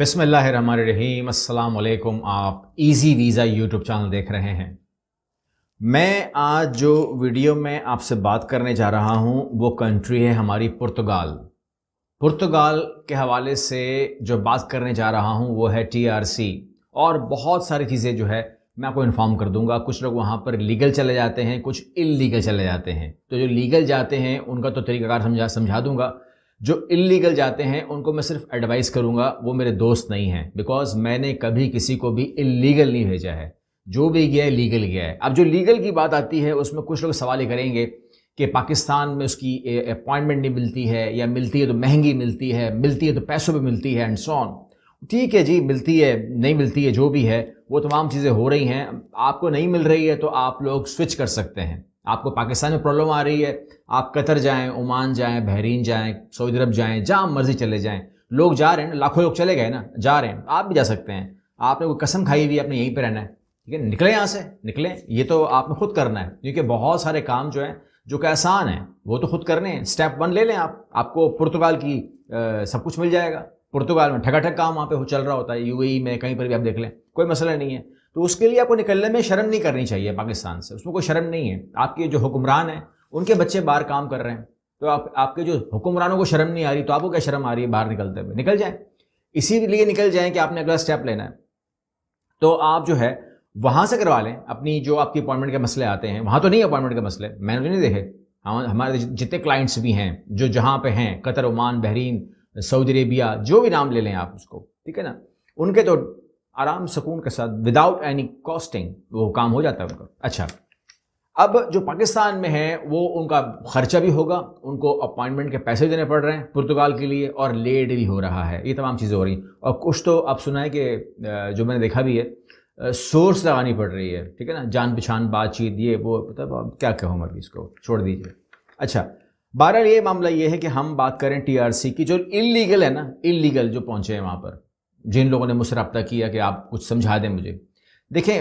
अस्सलाम वालेकुम आप इजी वीज़ा यूट्यूब चैनल देख रहे हैं मैं आज जो वीडियो में आपसे बात करने जा रहा हूँ वो कंट्री है हमारी पुर्तगाल पुर्तगाल के हवाले से जो बात करने जा रहा हूँ वो है टीआरसी और बहुत सारी चीज़ें जो है मैं आपको इन्फॉर्म कर दूंगा कुछ लोग वहाँ पर लीगल चले जाते हैं कुछ इलीगल चले जाते हैं तो जो लीगल जाते हैं उनका तो तरीक़ाकार समझा समझा दूंगा जो इलीगल जाते हैं उनको मैं सिर्फ एडवाइस करूँगा वो मेरे दोस्त नहीं हैं बिकॉज मैंने कभी किसी को भी इलीगल नहीं भेजा है जो भी गया है लीगल गया है अब जो लीगल की बात आती है उसमें कुछ लोग सवाल ही करेंगे कि पाकिस्तान में उसकी अपॉइंटमेंट नहीं मिलती है या मिलती है तो महंगी मिलती है मिलती है तो पैसों पर मिलती है एंड सॉन ठीक है जी मिलती है नहीं मिलती है जो भी है वो तमाम चीज़ें हो रही हैं आपको नहीं मिल रही है तो आप लोग स्विच कर सकते हैं आपको पाकिस्तान में प्रॉब्लम आ रही है आप कतर जाएं ओमान जाएं बहरीन जाएं सऊदी अरब जाएं जहाँ मर्जी चले जाएं लोग जा रहे हैं लाखों लोग चले गए ना जा रहे हैं आप भी जा सकते हैं आपने कोई कसम खाई हुई आपने यहीं पर रहना है ठीक है निकले यहाँ से निकले ये तो आपने खुद करना है क्योंकि बहुत सारे काम जो है जो कि आसान है वो तो खुद करने हैं स्टेप वन ले लें आप आपको पुर्तगाल की आ, सब कुछ मिल जाएगा पुर्तगाल में ठग काम वहाँ पे हो चल रहा होता है यूएई e में कहीं पर भी आप देख लें कोई मसला नहीं है तो उसके लिए आपको निकलने में शर्म नहीं करनी चाहिए पाकिस्तान से उसमें कोई शर्म नहीं है आपके जो हुक्मरान हैं उनके बच्चे बाहर काम कर रहे हैं तो आप आपके जो हुक्मरानों को शर्म नहीं आ रही तो आपको क्या शर्म आ रही है बाहर निकलते हुए निकल जाए इसीलिए निकल जाए कि आपने अगला स्टेप लेना है तो आप जो है वहाँ से करवा लें अपनी जो आपकी अपॉइंटमेंट के मसले आते हैं वहाँ तो नहीं अपॉइंटमेंट के मसले मैंने तो नहीं देखे हम हमारे जितने क्लाइंट्स भी हैं जो जहाँ पे हैं Qatar Oman Bahrain Saudi Arabia जो भी नाम ले लें आप उसको ठीक है ना उनके तो आराम सुकून के साथ विदाउट एनी कॉस्टिंग वो काम हो जाता है उनका अच्छा अब जो पाकिस्तान में है वो उनका खर्चा भी होगा उनको अपॉइंटमेंट के पैसे देने पड़ रहे हैं पुर्तगाल के लिए और लेट भी हो रहा है ये तमाम चीज़ें हो रही हैं और कुछ तो आप सुना है कि जो मैंने देखा भी है सोर्स लगानी पड़ रही है ठीक है ना जान पहचान बातचीत ये वो मतलब अब क्या कहूँ अभी इसको छोड़ दीजिए अच्छा बहरहाल ये मामला ये है कि हम बात करें टीआरसी की जो इलीगल है ना इलीगल जो पहुँचे हैं वहाँ पर जिन लोगों ने मुझसे रब्ता किया कि आप कुछ समझा दें मुझे देखें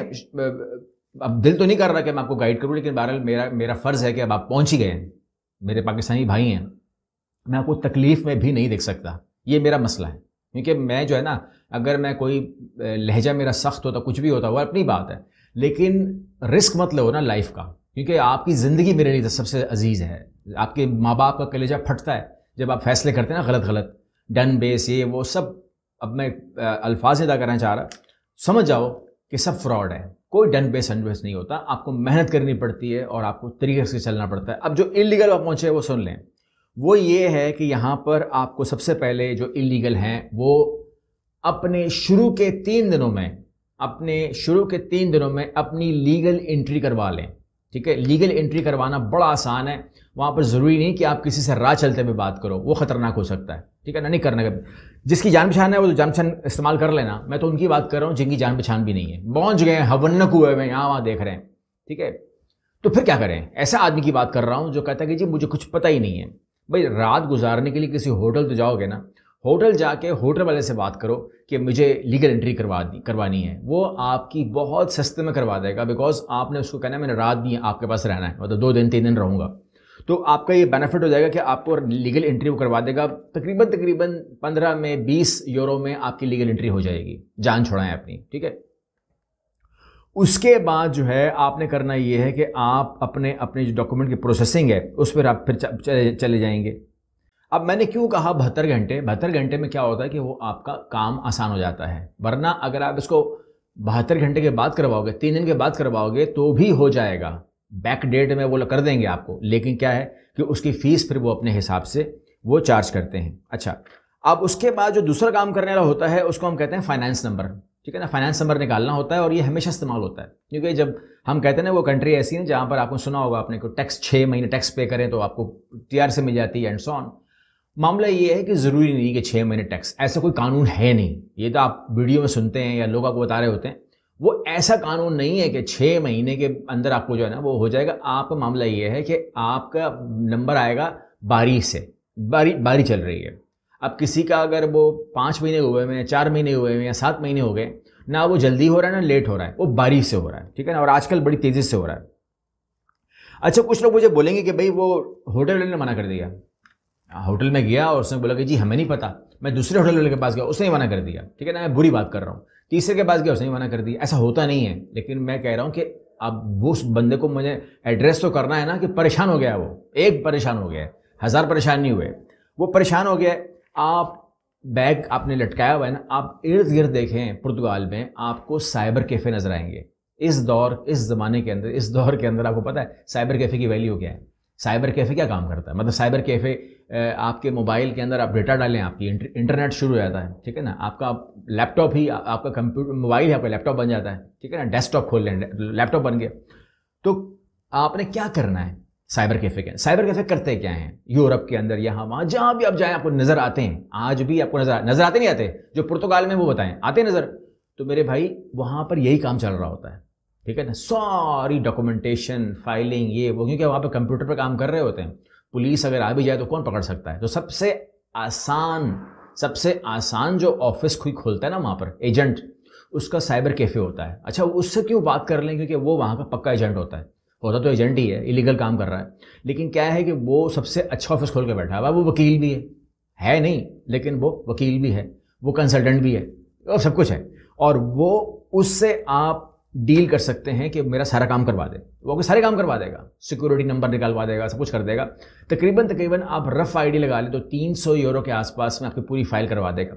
अब दिल तो नहीं कर रहा कि मैं आपको गाइड करूँ लेकिन बहरहाल मेरा मेरा फ़र्ज़ है कि अब आप पहुँच ही गए हैं मेरे पाकिस्तानी भाई हैं मैं आपको तकलीफ़ में भी नहीं देख सकता ये मेरा मसला है क्योंकि मैं जो है ना अगर मैं कोई लहजा मेरा सख्त होता कुछ भी होता वो अपनी बात है लेकिन रिस्क मत लो ना लाइफ का क्योंकि आपकी ज़िंदगी मेरे लिए तो सबसे अजीज़ है आपके माँ बाप का कलेजा फटता है जब आप फैसले करते हैं ना गलत गलत डन बेस ये वो सब अब मैं अल्फाज अदा करना चाह रहा समझ जाओ कि सब फ्रॉड है कोई डन पे सनवेस नहीं होता आपको मेहनत करनी पड़ती है और आपको तरीके से चलना पड़ता है अब जो इलीगल आप पहुंचे वो सुन लें वो ये है कि यहाँ पर आपको सबसे पहले जो इलीगल हैं वो अपने शुरू के तीन दिनों में अपने शुरू के तीन दिनों में अपनी लीगल एंट्री करवा लें ठीक है लीगल एंट्री करवाना बड़ा आसान है वहाँ पर ज़रूरी नहीं कि आप किसी से राह चलते हुए बात करो वो ख़तरनाक हो सकता है ठीक है ना नहीं करने का जिसकी जान पहचान है वो तो जान पहचान इस्तेमाल कर लेना मैं तो उनकी बात कर रहा हूँ जिनकी जान पहचान भी नहीं है पहुँच गए हैं हवन्नक हुए हुए यहाँ वहाँ देख रहे हैं ठीक है तो फिर क्या करें ऐसा आदमी की बात कर रहा हूँ जो कहता है कि जी मुझे कुछ पता ही नहीं है भाई रात गुजारने के लिए किसी होटल तो जाओगे ना होटल जाके होटल वाले से बात करो कि मुझे लीगल एंट्री करवा दी करवानी है वो आपकी बहुत सस्ते में करवा देगा बिकॉज आपने उसको कहना है मैंने रात दी आपके पास रहना है मतलब दो दिन तीन दिन रहूँगा तो आपका ये बेनिफिट हो जाएगा कि आपको लीगल एंट्री वो करवा देगा तकरीबन तकरीबन पंद्रह में बीस यूरो में आपकी लीगल एंट्री हो जाएगी जान छोड़ाएं अपनी ठीक है उसके बाद जो है आपने करना ये है कि आप अपने अपने जो डॉक्यूमेंट की प्रोसेसिंग है उस पर आप फिर चले, चले जाएंगे अब मैंने क्यों कहा बहत्तर घंटे बहत्तर घंटे में क्या होता है कि वो आपका काम आसान हो जाता है वरना अगर आप इसको बहत्तर घंटे के बाद करवाओगे तीन दिन के बाद करवाओगे तो भी हो जाएगा बैक डेट में वो कर देंगे आपको लेकिन क्या है कि उसकी फ़ीस फिर वो अपने हिसाब से वो चार्ज करते हैं अच्छा अब उसके बाद जो दूसरा काम करने वाला होता है उसको हम कहते हैं फाइनेंस नंबर ठीक है ना फाइनेंस नंबर निकालना होता है और ये हमेशा इस्तेमाल होता है क्योंकि जब हम कहते हैं ना वो कंट्री ऐसी है जहाँ पर आपको सुना होगा आपने को टैक्स छः महीने टैक्स पे करें तो आपको टी से मिल जाती है एंड सो ऑन मामला ये है कि ज़रूरी नहीं कि छः महीने टैक्स ऐसा कोई कानून है नहीं ये तो आप वीडियो में सुनते हैं या लोग आपको बता रहे होते हैं वो ऐसा कानून नहीं है कि छः महीने के अंदर आपको जो है ना वो हो जाएगा आप मामला ये है कि आपका नंबर आएगा बारी से बारी बारी चल रही है अब किसी का अगर वो पाँच महीने हुए हैं चार महीने हुए हैं या सात महीने हो गए ना वो जल्दी हो रहा है ना लेट हो रहा है वो बारी से हो रहा है ठीक है ना और आजकल बड़ी तेज़ी से हो रहा है अच्छा कुछ लोग मुझे बोलेंगे कि भाई वो होटल वाले ने मना कर दिया होटल में गया और उसने बोला कि जी हमें नहीं पता मैं दूसरे होटल वाले के पास गया उसने मना कर दिया ठीक है ना मैं बुरी बात कर रहा हूँ तीसरे के पास गया उसने मना कर दिया ऐसा होता नहीं है लेकिन मैं कह रहा हूँ कि अब उस बंदे को मुझे एड्रेस तो करना है ना कि परेशान हो गया वो एक परेशान हो गया हज़ार परेशान नहीं हुए वो परेशान हो गया आप बैग आपने लटकाया हुआ है ना आप इर्द गिर्द देखें पुर्तगाल में आपको साइबर कैफ़े नज़र आएंगे इस दौर इस ज़माने के अंदर इस दौर के अंदर आपको पता है साइबर कैफ़े की वैल्यू क्या है साइबर कैफ़े क्या काम करता है मतलब साइबर कैफ़े आपके मोबाइल के अंदर आप डेटा डालें आपकी इंटरनेट शुरू हो जाता है ठीक है ना आपका लैपटॉप ही आपका कंप्यूटर मोबाइल ही आपका लैपटॉप बन जाता है ठीक है ना डेस्कटॉप खोल लें लैपटॉप बन गया तो आपने क्या करना है साइबर कैफ़े के साइबर कैफ़े करते क्या हैं यूरोप के अंदर यहाँ वहाँ जहाँ भी आप जाएँ आपको नज़र आते हैं आज भी आपको नज़र नज़र आते नहीं आते जो पुर्तगाल में वो बताएं आते नज़र तो मेरे भाई वहाँ पर यही काम चल रहा होता है ठीक है ना सारी डॉक्यूमेंटेशन फाइलिंग ये वो क्योंकि वहाँ पे कंप्यूटर पे काम कर रहे होते हैं पुलिस अगर आ भी जाए तो कौन पकड़ सकता है तो सबसे आसान सबसे आसान जो ऑफिस कोई खोलता है ना वहाँ पर एजेंट उसका साइबर कैफे होता है अच्छा उससे क्यों बात कर लें क्योंकि वो वहाँ का पक्का एजेंट होता है होता तो एजेंट ही है इलीगल काम कर रहा है लेकिन क्या है कि वो सबसे अच्छा ऑफिस खोल के बैठा है वो वकील भी है है नहीं लेकिन वो वकील भी है वो कंसल्टेंट भी है और सब कुछ है और वो उससे आप डील कर सकते हैं कि मेरा सारा काम करवा दे वो आपके सारे काम करवा देगा सिक्योरिटी नंबर निकालवा देगा सब कुछ कर देगा तकरीबन तकरीबन आप रफ आईडी लगा ले तो 300 यूरो के आसपास में आपकी पूरी फाइल करवा देगा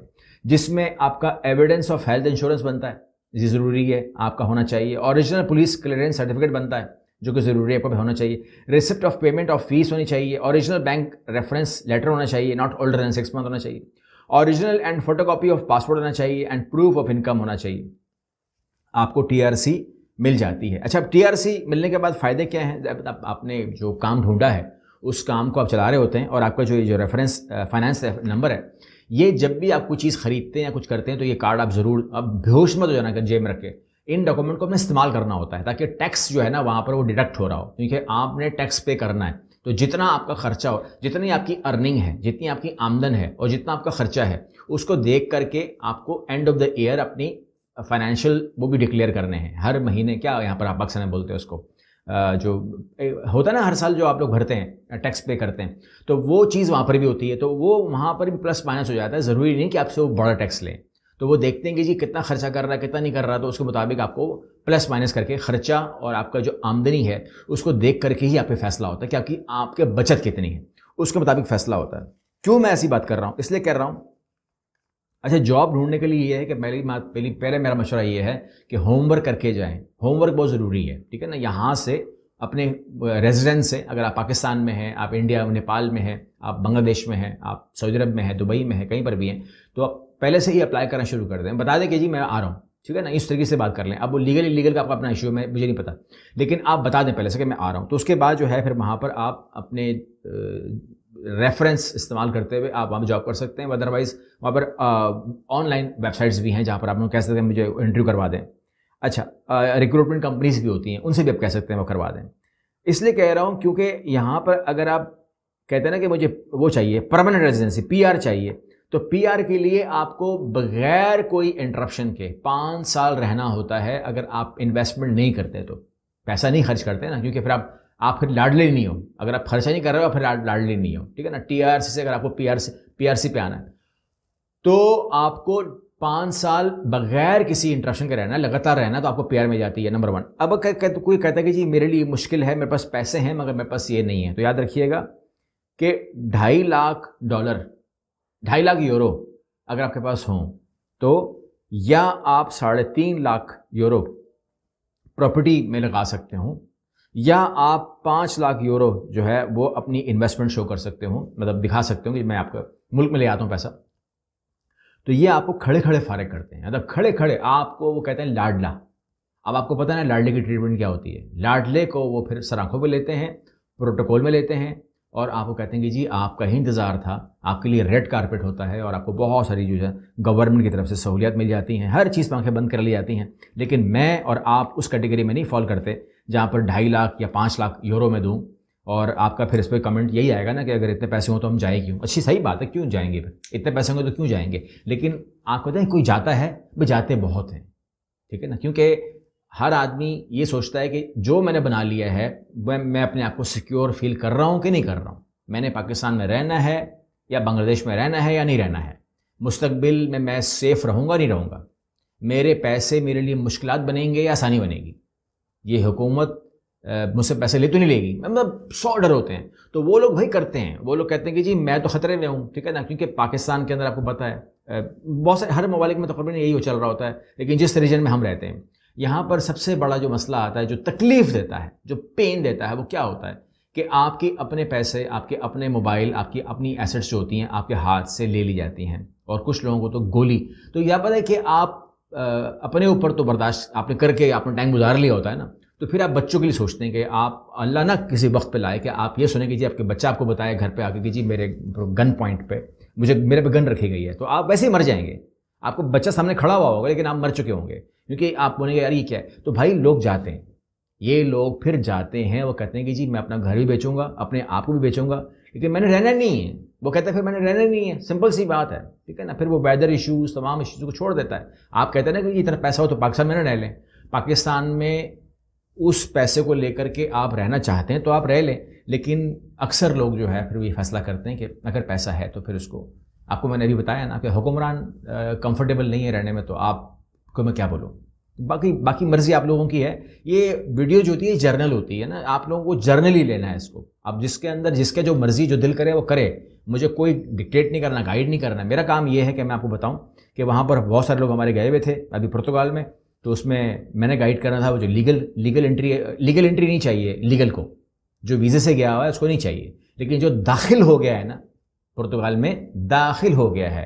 जिसमें आपका एविडेंस ऑफ हेल्थ इंश्योरेंस बनता है जी ज़रूरी है आपका होना चाहिए ओरिजिनल पुलिस क्लियरेंस सर्टिफिकेट बनता है जो कि ज़रूरी आपको होना चाहिए receipt of payment of fees होनी चाहिए ओरिजिनल बैंक रेफरेंस लेटर होना चाहिए not older than six month होना चाहिए original and photo copy of passport होना चाहिए एंड प्रूफ ऑफ इनकम होना चाहिए आपको टीआरसी मिल जाती है अच्छा अब टीआरसी मिलने के बाद फ़ायदे क्या हैं जब आप, आपने जो काम ढूंढा है उस काम को आप चला रहे होते हैं और आपका जो ये जो रेफरेंस फाइनेंस नंबर है ये जब भी आप कोई चीज़ खरीदते हैं या कुछ करते हैं तो ये कार्ड आप ज़रूर अब बेहोश मत हो जाना जेब में रखें इन डॉक्यूमेंट को अपने इस्तेमाल करना होता है ताकि टैक्स जो है ना वहाँ पर वो डिडक्ट हो रहा हो क्योंकि आपने टैक्स पे करना है तो जितना आपका खर्चा हो जितनी आपकी अर्निंग है जितनी आपकी आमदन है और जितना आपका खर्चा है उसको देख करके आपको एंड ऑफ द ईयर अपनी फाइनेंशियल वो भी डिक्लेयर करने हैं हर महीने क्या यहाँ पर आप अक्सर बोलते हैं उसको जो होता है ना हर साल जो आप लोग भरते हैं टैक्स पे करते हैं तो वो चीज़ वहाँ पर भी होती है तो वो वहाँ पर भी प्लस माइनस हो जाता है ज़रूरी नहीं कि आपसे वो बड़ा टैक्स लें तो वो देखते हैं कि जी कितना खर्चा कर रहा है कितना नहीं कर रहा तो उसके मुताबिक आपको प्लस माइनस करके खर्चा और आपका जो आमदनी है उसको देख करके ही आप फैसला होता है कि आपकी आपके बचत कितनी है उसके मुताबिक फैसला होता है क्यों मैं ऐसी बात कर रहा हूँ इसलिए कह रहा हूँ अच्छा जॉब ढूंढने के लिए ये है कि पहली पहली पहले मेरा मशवरा ये है कि होमवर्क करके जाएं होमवर्क बहुत ज़रूरी है ठीक है ना यहाँ से अपने रेजिडेंस से अगर आप पाकिस्तान में हैं आप इंडिया नेपाल में हैं आप बांग्लादेश में हैं आप सऊदी अरब में हैं दुबई में हैं कहीं पर भी हैं तो आप पहले से ही अप्लाई करना शुरू कर दें बता दें कि जी मैं आ रहा हूँ ठीक है ना इस तरीके से बात कर लें अब वो लीगल इलीगल का आपका अपना इशू है मुझे नहीं पता लेकिन आप बता दें पहले से कि मैं आ रहा हूँ तो उसके बाद जो है फिर वहाँ पर आप अपने रेफरेंस इस्तेमाल करते हुए आप वहाँ पर जॉब कर सकते हैं अदरवाइज़ वहाँ पर ऑनलाइन वेबसाइट्स भी हैं जहाँ पर आप लोग कह सकते हैं मुझे इंटरव्यू करवा दें अच्छा रिक्रूटमेंट कंपनीज भी होती हैं उनसे भी आप कह सकते हैं वो करवा दें इसलिए कह रहा हूँ क्योंकि यहाँ पर अगर आप कहते हैं ना कि मुझे वो चाहिए परमानेंट रेजिडेंसी पी चाहिए तो पी के लिए आपको बगैर कोई इंटरप्शन के पाँच साल रहना होता है अगर आप इन्वेस्टमेंट नहीं करते तो पैसा नहीं खर्च करते ना क्योंकि फिर आप आप फिर लाडली नहीं हो अगर आप खर्चा नहीं कर रहे हो आप फिर लाडली नहीं हो ठीक है ना टी से अगर आपको पी पीआरसी पे आना है तो आपको पाँच साल बगैर किसी इंटरेक्शन के रहना लगातार रहना तो आपको आर में जाती है नंबर वन अब कह, कोई कहता है कि जी मेरे लिए मुश्किल है मेरे पास पैसे हैं मगर मेरे पास ये नहीं है तो याद रखिएगा कि ढाई लाख डॉलर ढाई लाख यूरो अगर आपके पास हों तो या आप साढ़े तीन लाख यूरो प्रॉपर्टी में लगा सकते हो या आप पाँच लाख यूरो जो है वो अपनी इन्वेस्टमेंट शो कर सकते हो मतलब दिखा सकते हो कि मैं आपका मुल्क में ले आता हूँ पैसा तो ये आपको खड़े खड़े फारे करते हैं मतलब खड़े खड़े आपको वो कहते हैं लाडला अब आपको पता ना लाडले की ट्रीटमेंट क्या होती है लाडले को वो फिर सराखों पर लेते हैं प्रोटोकॉल में लेते हैं और आपको कहते हैं कि जी आपका ही इंतज़ार था आपके लिए रेड कारपेट होता है और आपको बहुत सारी जो है गवर्नमेंट की तरफ से सहूलियत मिल जाती हैं हर चीज़ आंखें बंद कर ली जाती हैं लेकिन मैं और आप उस कैटेगरी में नहीं फॉल करते जहाँ पर ढाई लाख या पाँच लाख यूरो में दूँ और आपका फिर इस पर कमेंट यही आएगा ना कि अगर इतने पैसे हों तो हम जाएँ क्यों अच्छी सही बात है क्यों जाएंगे फिर इतने पैसे होंगे तो क्यों जाएंगे लेकिन आपको पता कोई जाता है भाई जाते बहुत हैं ठीक है ना क्योंकि हर आदमी ये सोचता है कि जो मैंने बना लिया है वह मैं अपने आप को सिक्योर फील कर रहा हूँ कि नहीं कर रहा हूँ मैंने पाकिस्तान में रहना है या बांग्लादेश में रहना है या नहीं रहना है मुस्तबिल में मैं सेफ़ रहूँगा नहीं रहूँगा मेरे पैसे मेरे लिए मुश्किल बनेंगे या आसानी बनेगी ये हुकूमत मुझसे पैसे ले तो नहीं लेगी मतलब सौ डर होते हैं तो वो लोग भाई करते हैं वो लोग कहते हैं कि जी मैं तो खतरे में हूँ ठीक है ना क्योंकि पाकिस्तान के अंदर आपको पता है बहुत सारे हर ममालिक में तकरीबन तो यही चल रहा होता है लेकिन जिस रीजन में हम रहते हैं यहाँ पर सबसे बड़ा जो मसला आता है जो तकलीफ़ देता है जो पेन देता है वो क्या होता है कि आपके अपने पैसे आपके अपने मोबाइल आपकी अपनी एसेट्स जो होती हैं आपके हाथ से ले ली जाती हैं और कुछ लोगों को तो गोली तो यह पता है कि आप अपने ऊपर तो बर्दाश्त आपने करके आपने टाइम गुजार लिया होता है ना तो फिर आप बच्चों के लिए सोचते हैं कि आप अल्लाह ना किसी वक्त पे लाए कि आप ये सुने कि जी आपके बच्चा आपको बताए घर पे आके कि जी मेरे गन पॉइंट पे मुझे मेरे पे गन रखी गई है तो आप वैसे ही मर जाएंगे आपको बच्चा सामने खड़ा हुआ होगा लेकिन आप मर चुके होंगे क्योंकि आप बोलेंगे यार ये क्या है तो भाई लोग जाते हैं ये लोग फिर जाते हैं वो कहते हैं कि जी मैं अपना घर भी बेचूंगा अपने आप को भी बेचूंगा लेकिन मैंने रहना नहीं है वो कहते हैं फिर मैंने रहने नहीं है सिंपल सी बात है ठीक है ना फिर वो वेदर इश्यूज़ तमाम इश्यूज़ को छोड़ देता है आप कहते हैं ना कि इतना पैसा हो तो पाकिस्तान में ना रह लें पाकिस्तान में उस पैसे को लेकर के आप रहना चाहते हैं तो आप रह लें लेकिन अक्सर लोग जो है फिर ये फैसला करते हैं कि अगर पैसा है तो फिर उसको आपको मैंने अभी बताया ना कि हुक्मरान कंफर्टेबल नहीं है रहने में तो आप को मैं क्या बोलूँ बाकी बाकी मर्जी आप लोगों की है ये वीडियो जो होती है जर्नल होती है ना आप लोगों को जर्नल ही लेना है इसको अब जिसके अंदर जिसके जो मर्जी जो दिल करे वो करे मुझे कोई डिक्टेट नहीं करना गाइड नहीं करना मेरा काम ये है कि मैं आपको बताऊं कि वहाँ पर बहुत सारे लोग हमारे गए हुए थे अभी पुर्तगाल में तो उसमें मैंने गाइड करना था वो जो legal legal entry legal entry नहीं चाहिए लीगल को जो वीज़े से गया हुआ है उसको नहीं चाहिए लेकिन जो दाखिल हो गया है ना पुर्तगाल में दाखिल हो गया है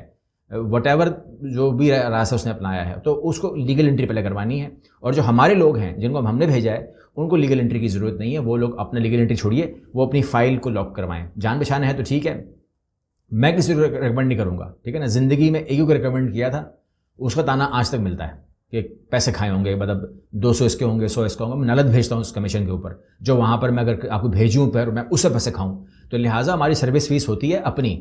वट एवर जो भी रास्ता उसने अपनाया है तो उसको लीगल एंट्री पहले करवानी है और जो हमारे लोग हैं जिनको हमने भेजा है उनको लीगल एंट्री की ज़रूरत नहीं है वो लोग अपना लीगल एंट्री छोड़िए वो अपनी फ़ाइल को लॉक करवाएं जान पहचान है तो ठीक है मैं किसी को रिकमेंड नहीं करूँगा ठीक है ना ज़िंदगी में एक को रिकमेंड किया था उसका ताना आज तक मिलता है कि पैसे खाए होंगे मतलब दो सौ इसके होंगे सौ इसके होंगे मैं नलद भेजता हूँ उस कमीशन के ऊपर जो वहाँ पर मैं अगर आपको भेजूँ पर मैं उससे पैसे खाऊँ तो लिहाजा हमारी सर्विस फीस होती है अपनी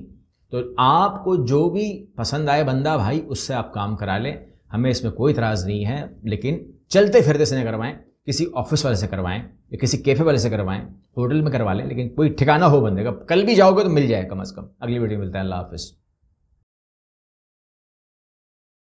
तो आपको जो भी पसंद आए बंदा भाई उससे आप काम करा लें हमें इसमें कोई इतराज़ नहीं है लेकिन चलते फिरते से नहीं करवाएं किसी ऑफिस वाले से करवाएं या किसी कैफ़े वाले से करवाएं होटल में करवा लें लेकिन कोई ठिकाना हो बंदे का कल भी जाओगे तो मिल जाए कम अज़ कम अगली वीडियो मिलता है अल्लाह हाफिज़